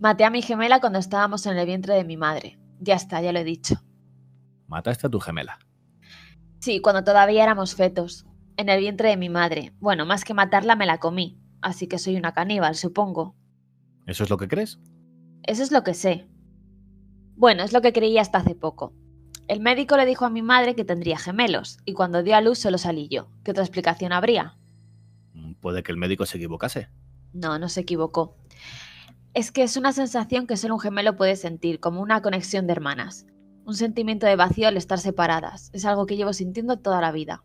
Maté a mi gemela cuando estábamos en el vientre de mi madre. Ya está, ya lo he dicho. ¿Mataste a tu gemela? Sí, cuando todavía éramos fetos. En el vientre de mi madre. Bueno, más que matarla me la comí. Así que soy una caníbal, supongo. ¿Eso es lo que crees? Eso es lo que sé. Bueno, es lo que creía hasta hace poco. El médico le dijo a mi madre que tendría gemelos, y cuando dio a luz se salí yo. ¿Qué otra explicación habría? Puede que el médico se equivocase. No, no se equivocó. Es que es una sensación que solo un gemelo puede sentir, como una conexión de hermanas. Un sentimiento de vacío al estar separadas. Es algo que llevo sintiendo toda la vida.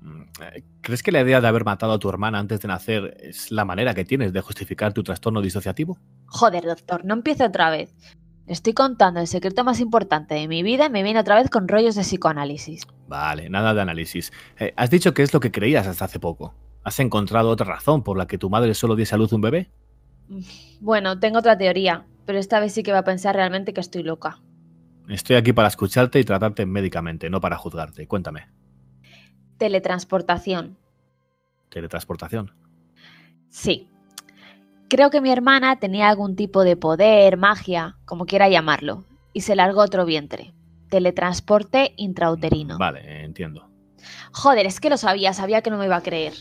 Mm, eh, ¿Crees que la idea de haber matado a tu hermana antes de nacer es la manera que tienes de justificar tu trastorno disociativo? Joder, doctor, no empiece otra vez. Estoy contando el secreto más importante de mi vida y me viene otra vez con rollos de psicoanálisis. Vale, nada de análisis. Eh, has dicho que es lo que creías hasta hace poco. ¿Has encontrado otra razón por la que tu madre solo diese a luz un bebé? Bueno, tengo otra teoría, pero esta vez sí que va a pensar realmente que estoy loca. Estoy aquí para escucharte y tratarte médicamente, no para juzgarte. Cuéntame. Teletransportación. ¿Teletransportación? Sí. Creo que mi hermana tenía algún tipo de poder, magia, como quiera llamarlo, y se largó otro vientre. Teletransporte intrauterino. Vale, entiendo. Joder, es que lo sabía, sabía que no me iba a creer.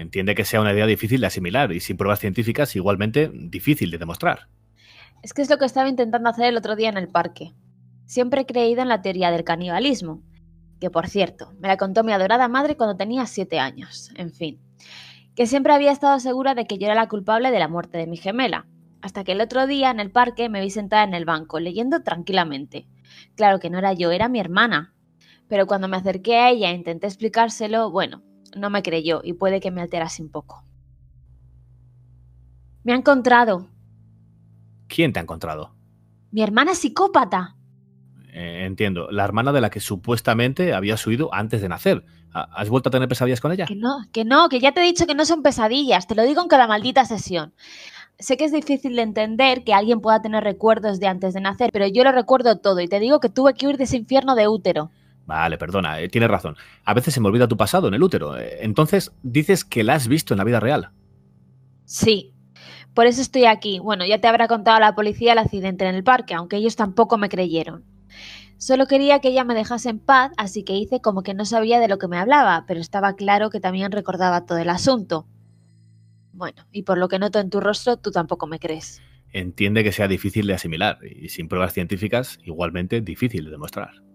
Entiende que sea una idea difícil de asimilar y sin pruebas científicas igualmente difícil de demostrar. Es que es lo que estaba intentando hacer el otro día en el parque. Siempre he creído en la teoría del canibalismo, que por cierto, me la contó mi adorada madre cuando tenía siete años, en fin, que siempre había estado segura de que yo era la culpable de la muerte de mi gemela, hasta que el otro día en el parque me vi sentada en el banco, leyendo tranquilamente. Claro que no era yo, era mi hermana. Pero cuando me acerqué a ella e intenté explicárselo, bueno, no me creyó y puede que me alterase un poco. Me ha encontrado. ¿Quién te ha encontrado? Mi hermana psicópata. Eh, entiendo, la hermana de la que supuestamente habías huido antes de nacer. Ah, ¿Has vuelto a tener pesadillas con ella? Que no, que no, que ya te he dicho que no son pesadillas, te lo digo en cada maldita sesión. Sé que es difícil de entender que alguien pueda tener recuerdos de antes de nacer, pero yo lo recuerdo todo y te digo que tuve que huir de ese infierno de útero. Vale, perdona, eh, tienes razón. A veces se me olvida tu pasado en el útero. Entonces, dices que la has visto en la vida real. Sí. Por eso estoy aquí. Bueno, ya te habrá contado la policía el accidente en el parque, aunque ellos tampoco me creyeron. Solo quería que ella me dejase en paz, así que hice como que no sabía de lo que me hablaba, pero estaba claro que también recordaba todo el asunto. Bueno, y por lo que noto en tu rostro, tú tampoco me crees. Entiende que sea difícil de asimilar y sin pruebas científicas, igualmente difícil de demostrar.